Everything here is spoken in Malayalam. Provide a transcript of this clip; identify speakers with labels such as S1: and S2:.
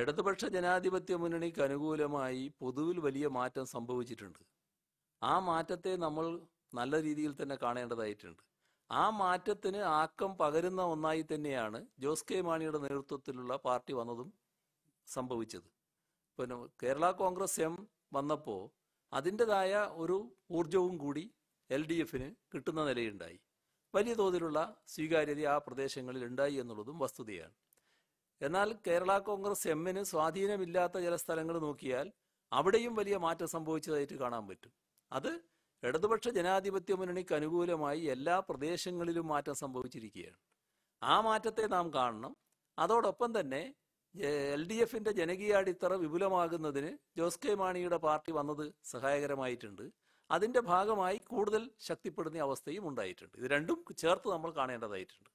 S1: ഇടതുപക്ഷ ജനാധിപത്യ മുന്നണിക്ക് അനുകൂലമായി പൊതുവിൽ വലിയ മാറ്റം സംഭവിച്ചിട്ടുണ്ട് ആ മാറ്റത്തെ നമ്മൾ നല്ല രീതിയിൽ തന്നെ കാണേണ്ടതായിട്ടുണ്ട് ആ മാറ്റത്തിന് ആക്കം പകരുന്ന ഒന്നായി തന്നെയാണ് ജോസ് കെ മാണിയുടെ നേതൃത്വത്തിലുള്ള പാർട്ടി വന്നതും സംഭവിച്ചത് പിന്നെ കേരള കോൺഗ്രസ് എം വന്നപ്പോൾ അതിൻ്റെതായ ഒരു ഊർജവും കൂടി എൽ ഡി എഫിന് കിട്ടുന്ന നിലയുണ്ടായി വലിയ തോതിലുള്ള സ്വീകാര്യത ആ പ്രദേശങ്ങളിൽ ഉണ്ടായി എന്നുള്ളതും വസ്തുതയാണ് എന്നാൽ കേരള കോൺഗ്രസ് എമ്മിന് സ്വാധീനമില്ലാത്ത ചില സ്ഥലങ്ങൾ നോക്കിയാൽ അവിടെയും വലിയ മാറ്റം സംഭവിച്ചതായിട്ട് കാണാൻ പറ്റും അത് ഇടതുപക്ഷ ജനാധിപത്യ മുന്നണിക്ക് അനുകൂലമായി എല്ലാ പ്രദേശങ്ങളിലും മാറ്റം സംഭവിച്ചിരിക്കുകയാണ് ആ മാറ്റത്തെ നാം കാണണം അതോടൊപ്പം തന്നെ എൽ ഡി എഫിന്റെ ജനകീയ അടിത്തറ വിപുലമാകുന്നതിന് ജോസ് കെ മാണിയുടെ പാർട്ടി വന്നത് സഹായകരമായിട്ടുണ്ട് അതിന്റെ ഭാഗമായി കൂടുതൽ ശക്തിപ്പെടുന്ന അവസ്ഥയും ഉണ്ടായിട്ടുണ്ട് ഇത് രണ്ടും ചേർത്ത് നമ്മൾ കാണേണ്ടതായിട്ടുണ്ട്